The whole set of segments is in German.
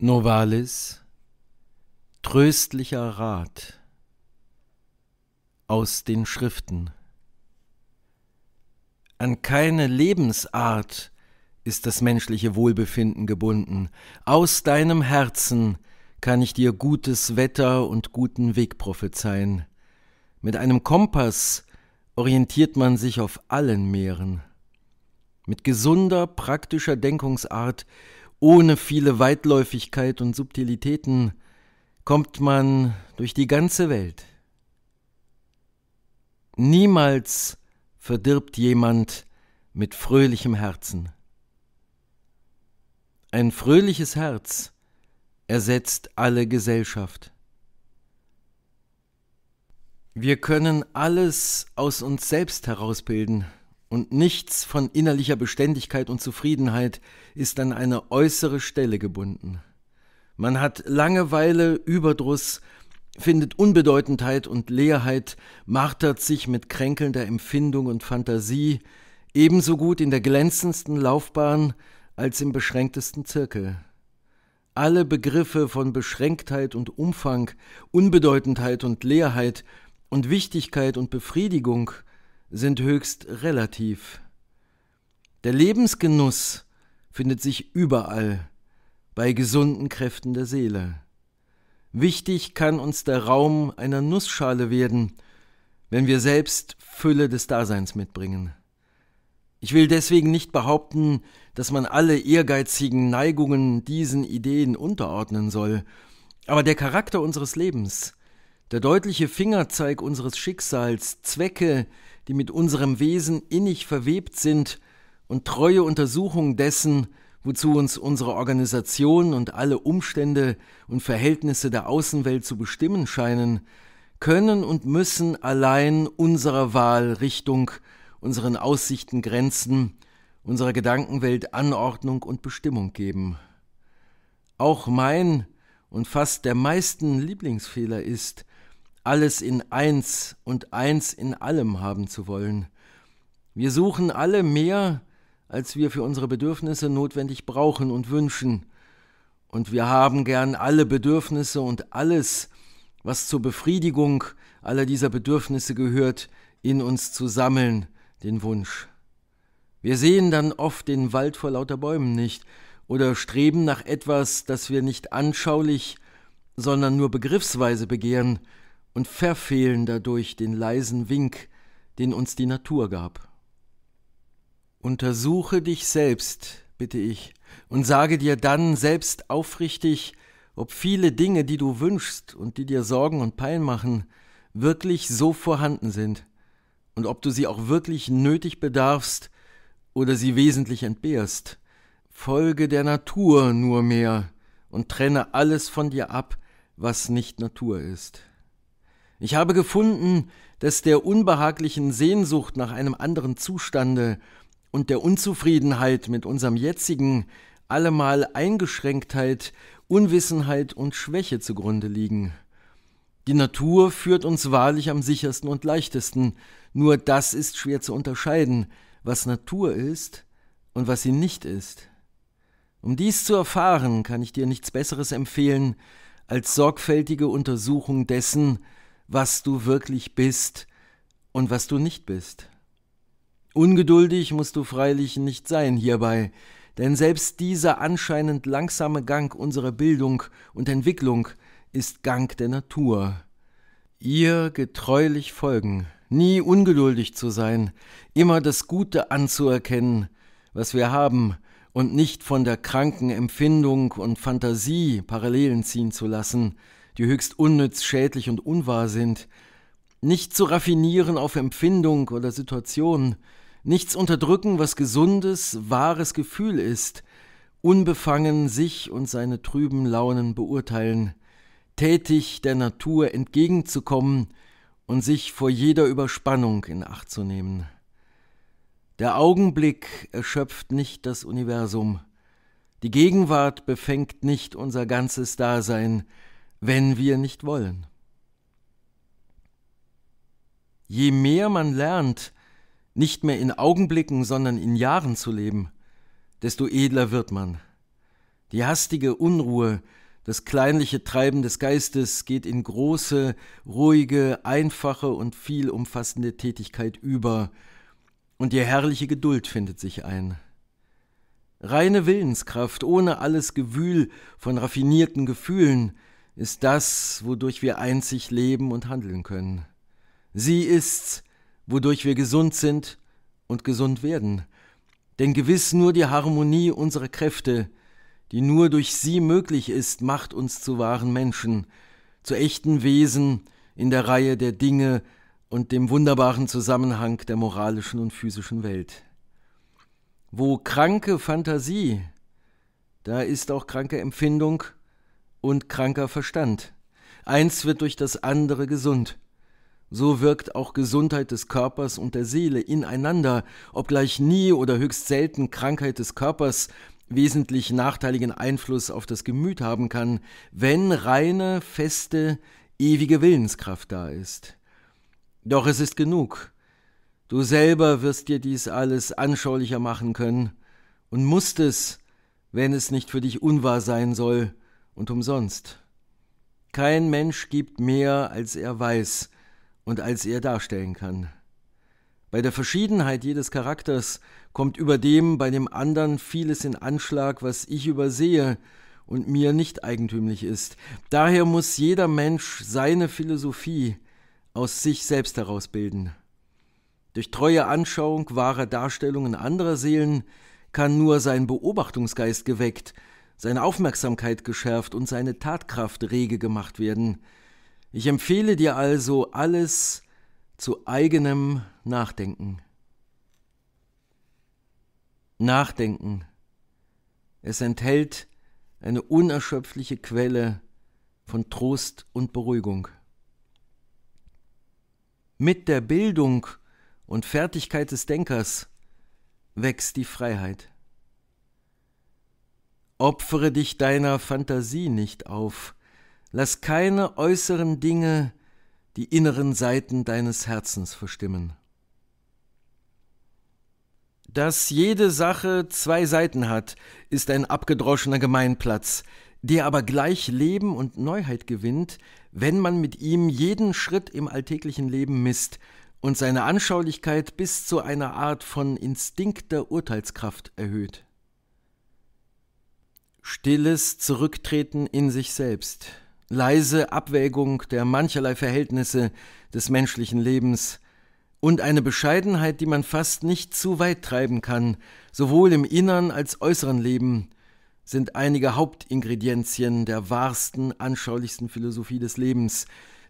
Novalis, tröstlicher Rat aus den Schriften. An keine Lebensart ist das menschliche Wohlbefinden gebunden. Aus deinem Herzen kann ich dir gutes Wetter und guten Weg prophezeien. Mit einem Kompass orientiert man sich auf allen Meeren. Mit gesunder, praktischer Denkungsart ohne viele Weitläufigkeit und Subtilitäten kommt man durch die ganze Welt. Niemals verdirbt jemand mit fröhlichem Herzen. Ein fröhliches Herz ersetzt alle Gesellschaft. Wir können alles aus uns selbst herausbilden und nichts von innerlicher Beständigkeit und Zufriedenheit ist an eine äußere Stelle gebunden. Man hat Langeweile, Überdruss, findet Unbedeutendheit und Leerheit, martert sich mit kränkelnder Empfindung und Fantasie, ebenso gut in der glänzendsten Laufbahn als im beschränktesten Zirkel. Alle Begriffe von Beschränktheit und Umfang, Unbedeutendheit und Leerheit und Wichtigkeit und Befriedigung – sind höchst relativ. Der Lebensgenuss findet sich überall bei gesunden Kräften der Seele. Wichtig kann uns der Raum einer Nussschale werden, wenn wir selbst Fülle des Daseins mitbringen. Ich will deswegen nicht behaupten, dass man alle ehrgeizigen Neigungen diesen Ideen unterordnen soll, aber der Charakter unseres Lebens, der deutliche Fingerzeig unseres Schicksals, Zwecke, die mit unserem Wesen innig verwebt sind und treue Untersuchung dessen, wozu uns unsere Organisation und alle Umstände und Verhältnisse der Außenwelt zu bestimmen scheinen, können und müssen allein unserer Wahl Richtung, unseren Aussichten Grenzen, unserer Gedankenwelt Anordnung und Bestimmung geben. Auch mein und fast der meisten Lieblingsfehler ist, alles in eins und eins in allem haben zu wollen. Wir suchen alle mehr, als wir für unsere Bedürfnisse notwendig brauchen und wünschen. Und wir haben gern alle Bedürfnisse und alles, was zur Befriedigung aller dieser Bedürfnisse gehört, in uns zu sammeln, den Wunsch. Wir sehen dann oft den Wald vor lauter Bäumen nicht oder streben nach etwas, das wir nicht anschaulich, sondern nur begriffsweise begehren, und verfehlen dadurch den leisen Wink, den uns die Natur gab. Untersuche dich selbst, bitte ich, und sage dir dann selbst aufrichtig, ob viele Dinge, die du wünschst und die dir Sorgen und Pein machen, wirklich so vorhanden sind und ob du sie auch wirklich nötig bedarfst oder sie wesentlich entbehrst. Folge der Natur nur mehr und trenne alles von dir ab, was nicht Natur ist. Ich habe gefunden, dass der unbehaglichen Sehnsucht nach einem anderen Zustande und der Unzufriedenheit mit unserem jetzigen allemal Eingeschränktheit, Unwissenheit und Schwäche zugrunde liegen. Die Natur führt uns wahrlich am sichersten und leichtesten, nur das ist schwer zu unterscheiden, was Natur ist und was sie nicht ist. Um dies zu erfahren, kann ich dir nichts Besseres empfehlen als sorgfältige Untersuchung dessen, was du wirklich bist und was du nicht bist. Ungeduldig musst du freilich nicht sein hierbei, denn selbst dieser anscheinend langsame Gang unserer Bildung und Entwicklung ist Gang der Natur. Ihr getreulich folgen, nie ungeduldig zu sein, immer das Gute anzuerkennen, was wir haben, und nicht von der kranken Empfindung und Fantasie Parallelen ziehen zu lassen, die höchst unnütz, schädlich und unwahr sind, nicht zu raffinieren auf Empfindung oder Situation, nichts unterdrücken, was gesundes, wahres Gefühl ist, unbefangen sich und seine trüben Launen beurteilen, tätig der Natur entgegenzukommen und sich vor jeder Überspannung in Acht zu nehmen. Der Augenblick erschöpft nicht das Universum, die Gegenwart befängt nicht unser ganzes Dasein, wenn wir nicht wollen. Je mehr man lernt, nicht mehr in Augenblicken, sondern in Jahren zu leben, desto edler wird man. Die hastige Unruhe, das kleinliche Treiben des Geistes geht in große, ruhige, einfache und viel umfassende Tätigkeit über, und die herrliche Geduld findet sich ein. Reine Willenskraft, ohne alles Gewühl von raffinierten Gefühlen, ist das, wodurch wir einzig leben und handeln können. Sie ist's, wodurch wir gesund sind und gesund werden. Denn gewiss nur die Harmonie unserer Kräfte, die nur durch sie möglich ist, macht uns zu wahren Menschen, zu echten Wesen in der Reihe der Dinge und dem wunderbaren Zusammenhang der moralischen und physischen Welt. Wo kranke Fantasie, da ist auch kranke Empfindung und kranker Verstand. Eins wird durch das andere gesund. So wirkt auch Gesundheit des Körpers und der Seele ineinander, obgleich nie oder höchst selten Krankheit des Körpers wesentlich nachteiligen Einfluss auf das Gemüt haben kann, wenn reine, feste, ewige Willenskraft da ist. Doch es ist genug. Du selber wirst dir dies alles anschaulicher machen können und musst es, wenn es nicht für dich unwahr sein soll, und umsonst. Kein Mensch gibt mehr, als er weiß und als er darstellen kann. Bei der Verschiedenheit jedes Charakters kommt über dem bei dem anderen vieles in Anschlag, was ich übersehe und mir nicht eigentümlich ist. Daher muss jeder Mensch seine Philosophie aus sich selbst herausbilden. Durch treue Anschauung wahrer Darstellungen anderer Seelen kann nur sein Beobachtungsgeist geweckt seine Aufmerksamkeit geschärft und seine Tatkraft rege gemacht werden. Ich empfehle dir also alles zu eigenem Nachdenken. Nachdenken. Es enthält eine unerschöpfliche Quelle von Trost und Beruhigung. Mit der Bildung und Fertigkeit des Denkers wächst die Freiheit. Opfere dich deiner Fantasie nicht auf, lass keine äußeren Dinge die inneren Seiten deines Herzens verstimmen. Dass jede Sache zwei Seiten hat, ist ein abgedroschener Gemeinplatz, der aber gleich Leben und Neuheit gewinnt, wenn man mit ihm jeden Schritt im alltäglichen Leben misst und seine Anschaulichkeit bis zu einer Art von Instinkt der Urteilskraft erhöht. Stilles Zurücktreten in sich selbst, leise Abwägung der mancherlei Verhältnisse des menschlichen Lebens und eine Bescheidenheit, die man fast nicht zu weit treiben kann, sowohl im inneren als äußeren Leben, sind einige Hauptingredienzien der wahrsten, anschaulichsten Philosophie des Lebens,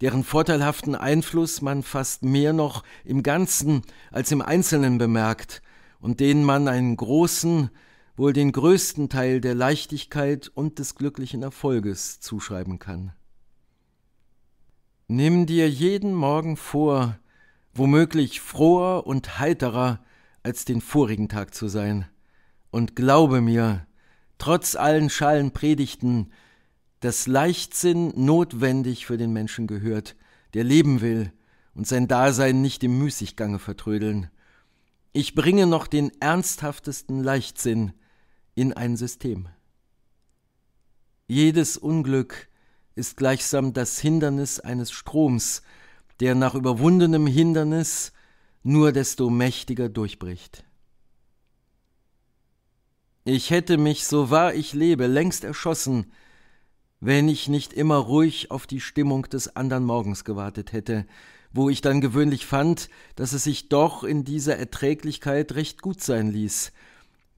deren vorteilhaften Einfluss man fast mehr noch im Ganzen als im Einzelnen bemerkt und denen man einen großen, wohl den größten Teil der Leichtigkeit und des glücklichen Erfolges zuschreiben kann. Nimm dir jeden Morgen vor, womöglich froher und heiterer als den vorigen Tag zu sein, und glaube mir, trotz allen schalen Predigten, dass Leichtsinn notwendig für den Menschen gehört, der leben will und sein Dasein nicht im Müßiggange vertrödeln. Ich bringe noch den ernsthaftesten Leichtsinn, in ein System. Jedes Unglück ist gleichsam das Hindernis eines Stroms, der nach überwundenem Hindernis nur desto mächtiger durchbricht. Ich hätte mich, so wahr ich lebe, längst erschossen, wenn ich nicht immer ruhig auf die Stimmung des andern Morgens gewartet hätte, wo ich dann gewöhnlich fand, dass es sich doch in dieser Erträglichkeit recht gut sein ließ,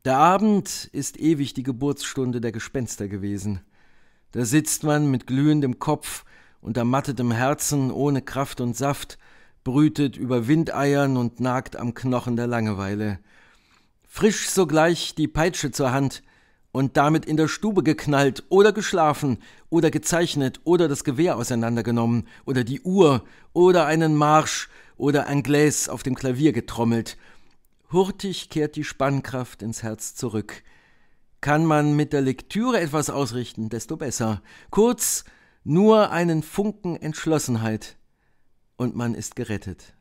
der Abend ist ewig die Geburtsstunde der Gespenster gewesen. Da sitzt man mit glühendem Kopf, und ermattetem Herzen, ohne Kraft und Saft, brütet über Windeiern und nagt am Knochen der Langeweile. Frisch sogleich die Peitsche zur Hand und damit in der Stube geknallt oder geschlafen oder gezeichnet oder das Gewehr auseinandergenommen oder die Uhr oder einen Marsch oder ein Gläs auf dem Klavier getrommelt – Hurtig kehrt die Spannkraft ins Herz zurück. Kann man mit der Lektüre etwas ausrichten, desto besser. Kurz, nur einen Funken Entschlossenheit und man ist gerettet.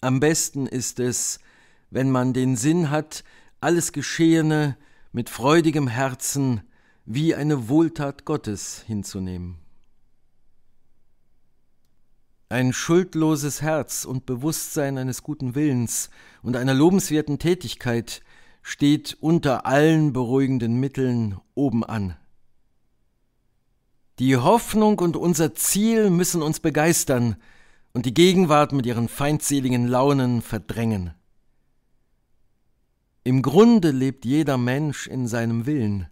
Am besten ist es, wenn man den Sinn hat, alles Geschehene mit freudigem Herzen wie eine Wohltat Gottes hinzunehmen. Ein schuldloses Herz und Bewusstsein eines guten Willens und einer lobenswerten Tätigkeit steht unter allen beruhigenden Mitteln oben an. Die Hoffnung und unser Ziel müssen uns begeistern und die Gegenwart mit ihren feindseligen Launen verdrängen. Im Grunde lebt jeder Mensch in seinem Willen.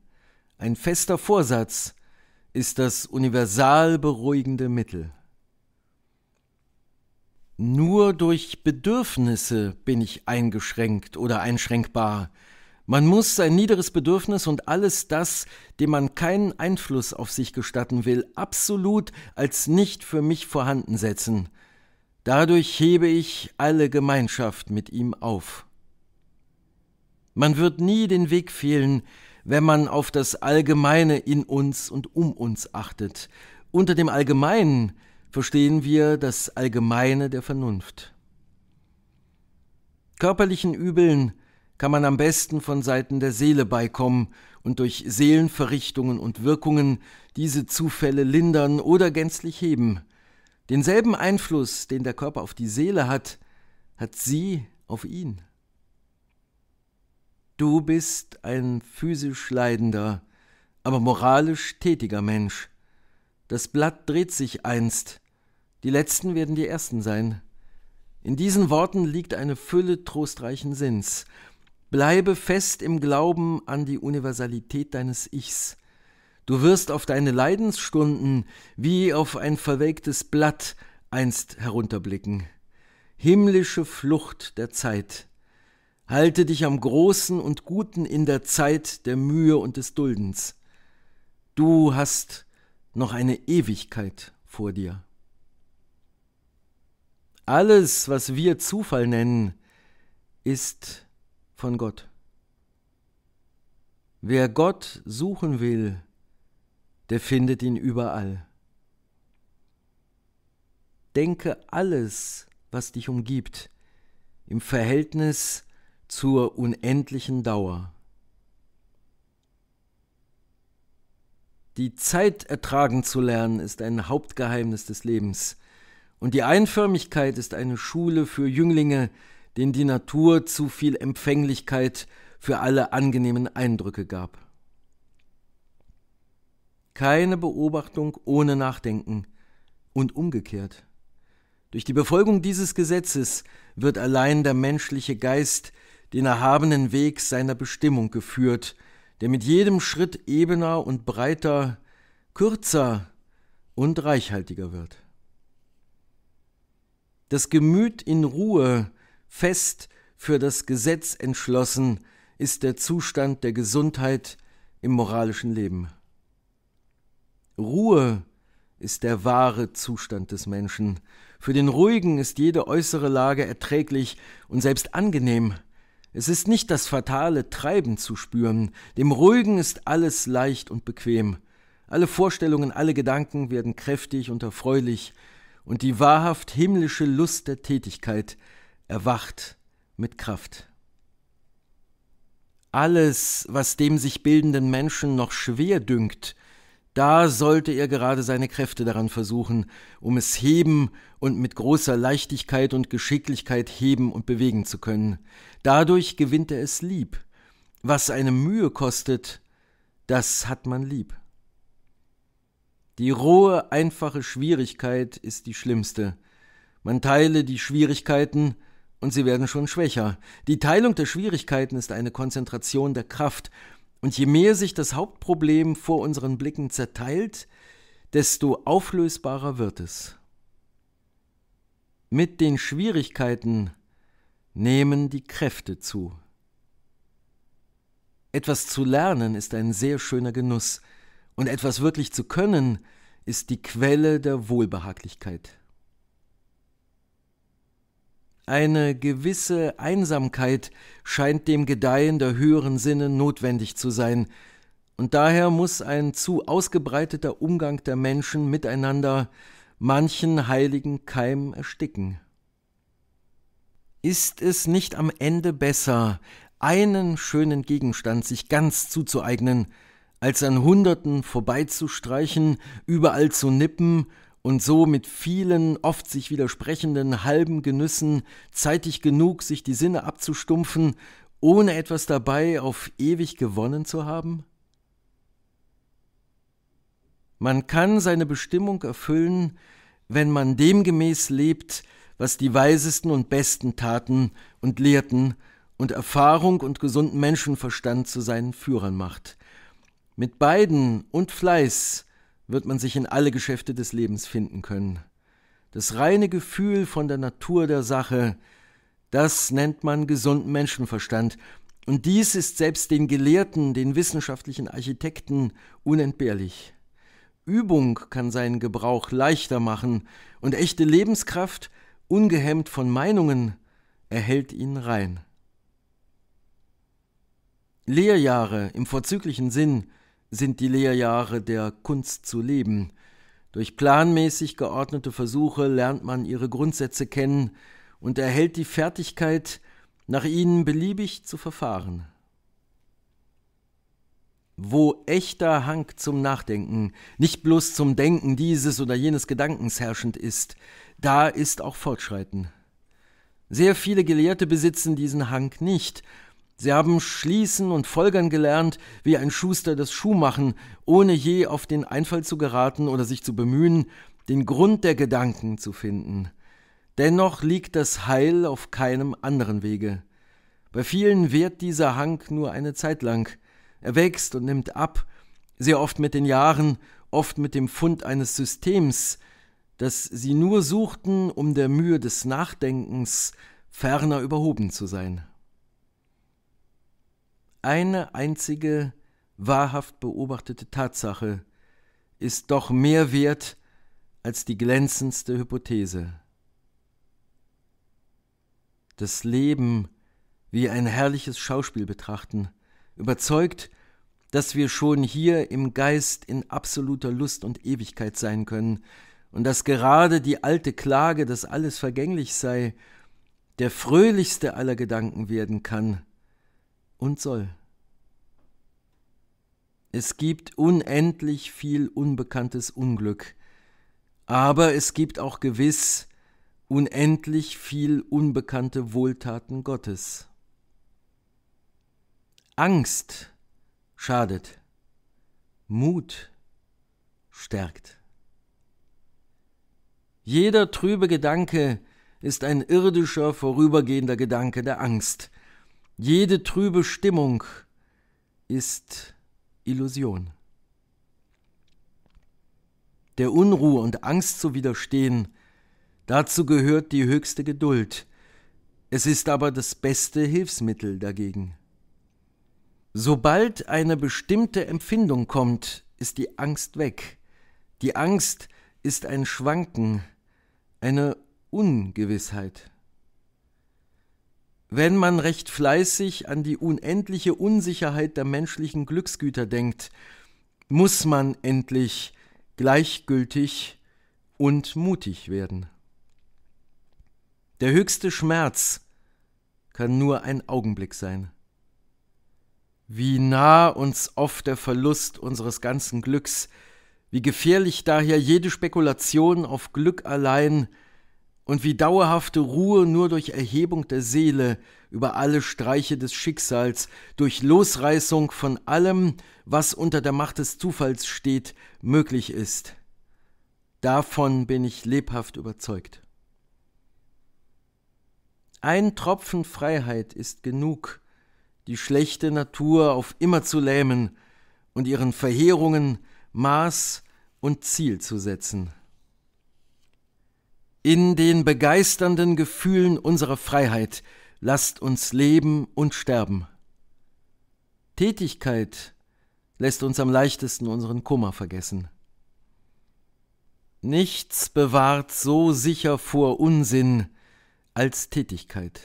Ein fester Vorsatz ist das universal beruhigende Mittel. Nur durch Bedürfnisse bin ich eingeschränkt oder einschränkbar. Man muss sein niederes Bedürfnis und alles das, dem man keinen Einfluss auf sich gestatten will, absolut als nicht für mich vorhanden setzen. Dadurch hebe ich alle Gemeinschaft mit ihm auf. Man wird nie den Weg fehlen, wenn man auf das Allgemeine in uns und um uns achtet. Unter dem Allgemeinen verstehen wir das Allgemeine der Vernunft. Körperlichen Übeln kann man am besten von Seiten der Seele beikommen und durch Seelenverrichtungen und Wirkungen diese Zufälle lindern oder gänzlich heben. Denselben Einfluss, den der Körper auf die Seele hat, hat sie auf ihn. Du bist ein physisch leidender, aber moralisch tätiger Mensch, das Blatt dreht sich einst, die Letzten werden die Ersten sein. In diesen Worten liegt eine Fülle trostreichen Sinns. Bleibe fest im Glauben an die Universalität deines Ichs. Du wirst auf deine Leidensstunden wie auf ein verwelktes Blatt einst herunterblicken. Himmlische Flucht der Zeit. Halte dich am Großen und Guten in der Zeit der Mühe und des Duldens. Du hast noch eine Ewigkeit vor dir. Alles, was wir Zufall nennen, ist von Gott. Wer Gott suchen will, der findet ihn überall. Denke alles, was dich umgibt, im Verhältnis zur unendlichen Dauer. Die Zeit ertragen zu lernen ist ein Hauptgeheimnis des Lebens. Und die Einförmigkeit ist eine Schule für Jünglinge, denen die Natur zu viel Empfänglichkeit für alle angenehmen Eindrücke gab. Keine Beobachtung ohne Nachdenken und umgekehrt. Durch die Befolgung dieses Gesetzes wird allein der menschliche Geist den erhabenen Weg seiner Bestimmung geführt, der mit jedem Schritt ebener und breiter, kürzer und reichhaltiger wird. Das Gemüt in Ruhe, fest für das Gesetz entschlossen, ist der Zustand der Gesundheit im moralischen Leben. Ruhe ist der wahre Zustand des Menschen. Für den Ruhigen ist jede äußere Lage erträglich und selbst angenehm. Es ist nicht das fatale Treiben zu spüren, dem Ruhigen ist alles leicht und bequem. Alle Vorstellungen, alle Gedanken werden kräftig und erfreulich, und die wahrhaft himmlische Lust der Tätigkeit erwacht mit Kraft. Alles, was dem sich bildenden Menschen noch schwer dünkt, da sollte er gerade seine Kräfte daran versuchen, um es heben und mit großer Leichtigkeit und Geschicklichkeit heben und bewegen zu können. Dadurch gewinnt er es lieb. Was eine Mühe kostet, das hat man lieb. Die rohe, einfache Schwierigkeit ist die schlimmste. Man teile die Schwierigkeiten, und sie werden schon schwächer. Die Teilung der Schwierigkeiten ist eine Konzentration der Kraft, und je mehr sich das Hauptproblem vor unseren Blicken zerteilt, desto auflösbarer wird es. Mit den Schwierigkeiten nehmen die Kräfte zu. Etwas zu lernen ist ein sehr schöner Genuss, und etwas wirklich zu können ist die Quelle der Wohlbehaglichkeit. Eine gewisse Einsamkeit scheint dem Gedeihen der höheren Sinne notwendig zu sein, und daher muss ein zu ausgebreiteter Umgang der Menschen miteinander manchen heiligen Keim ersticken. Ist es nicht am Ende besser, einen schönen Gegenstand sich ganz zuzueignen, als an Hunderten vorbeizustreichen, überall zu nippen und so mit vielen, oft sich widersprechenden halben Genüssen zeitig genug sich die Sinne abzustumpfen, ohne etwas dabei auf ewig gewonnen zu haben? Man kann seine Bestimmung erfüllen, wenn man demgemäß lebt, was die weisesten und besten Taten und Lehrten und Erfahrung und gesunden Menschenverstand zu seinen Führern macht. Mit beiden und Fleiß wird man sich in alle Geschäfte des Lebens finden können. Das reine Gefühl von der Natur der Sache, das nennt man gesunden Menschenverstand, und dies ist selbst den Gelehrten, den wissenschaftlichen Architekten unentbehrlich. Übung kann seinen Gebrauch leichter machen, und echte Lebenskraft, ungehemmt von Meinungen, erhält ihn rein. Lehrjahre im vorzüglichen Sinn sind die Lehrjahre der Kunst zu leben. Durch planmäßig geordnete Versuche lernt man ihre Grundsätze kennen und erhält die Fertigkeit, nach ihnen beliebig zu verfahren. Wo echter Hang zum Nachdenken, nicht bloß zum Denken dieses oder jenes Gedankens herrschend ist, da ist auch Fortschreiten. Sehr viele Gelehrte besitzen diesen Hang nicht, Sie haben schließen und folgern gelernt, wie ein Schuster das Schuhmachen, ohne je auf den Einfall zu geraten oder sich zu bemühen, den Grund der Gedanken zu finden. Dennoch liegt das Heil auf keinem anderen Wege. Bei vielen wehrt dieser Hang nur eine Zeit lang. Er wächst und nimmt ab, sehr oft mit den Jahren, oft mit dem Fund eines Systems, das sie nur suchten, um der Mühe des Nachdenkens ferner überhoben zu sein eine einzige wahrhaft beobachtete Tatsache ist doch mehr wert als die glänzendste Hypothese. Das Leben wie ein herrliches Schauspiel betrachten, überzeugt, dass wir schon hier im Geist in absoluter Lust und Ewigkeit sein können, und dass gerade die alte Klage, dass alles vergänglich sei, der fröhlichste aller Gedanken werden kann und soll. Es gibt unendlich viel unbekanntes Unglück, aber es gibt auch gewiss unendlich viel unbekannte Wohltaten Gottes. Angst schadet, Mut stärkt. Jeder trübe Gedanke ist ein irdischer, vorübergehender Gedanke der Angst. Jede trübe Stimmung ist Illusion. Der Unruhe und Angst zu widerstehen, dazu gehört die höchste Geduld, es ist aber das beste Hilfsmittel dagegen. Sobald eine bestimmte Empfindung kommt, ist die Angst weg. Die Angst ist ein Schwanken, eine Ungewissheit. Wenn man recht fleißig an die unendliche Unsicherheit der menschlichen Glücksgüter denkt, muss man endlich gleichgültig und mutig werden. Der höchste Schmerz kann nur ein Augenblick sein. Wie nah uns oft der Verlust unseres ganzen Glücks, wie gefährlich daher jede Spekulation auf Glück allein, und wie dauerhafte Ruhe nur durch Erhebung der Seele über alle Streiche des Schicksals, durch Losreißung von allem, was unter der Macht des Zufalls steht, möglich ist. Davon bin ich lebhaft überzeugt. Ein Tropfen Freiheit ist genug, die schlechte Natur auf immer zu lähmen und ihren Verheerungen Maß und Ziel zu setzen. In den begeisternden Gefühlen unserer Freiheit lasst uns leben und sterben. Tätigkeit lässt uns am leichtesten unseren Kummer vergessen. Nichts bewahrt so sicher vor Unsinn als Tätigkeit.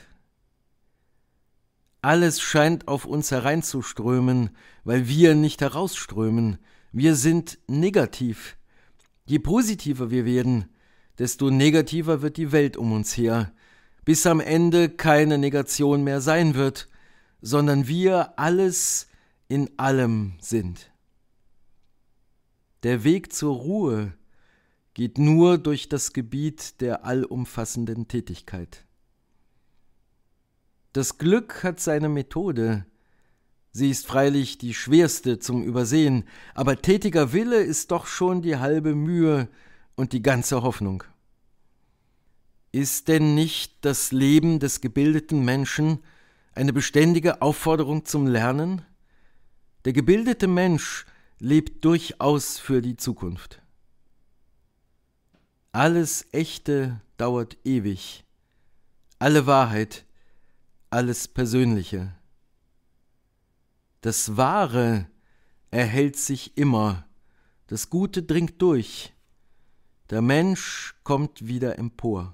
Alles scheint auf uns hereinzuströmen, weil wir nicht herausströmen. Wir sind negativ. Je positiver wir werden, desto negativer wird die Welt um uns her, bis am Ende keine Negation mehr sein wird, sondern wir alles in allem sind. Der Weg zur Ruhe geht nur durch das Gebiet der allumfassenden Tätigkeit. Das Glück hat seine Methode. Sie ist freilich die schwerste zum Übersehen, aber tätiger Wille ist doch schon die halbe Mühe, und die ganze Hoffnung. Ist denn nicht das Leben des gebildeten Menschen eine beständige Aufforderung zum Lernen? Der gebildete Mensch lebt durchaus für die Zukunft. Alles Echte dauert ewig, alle Wahrheit, alles Persönliche. Das Wahre erhält sich immer, das Gute dringt durch, der Mensch kommt wieder empor.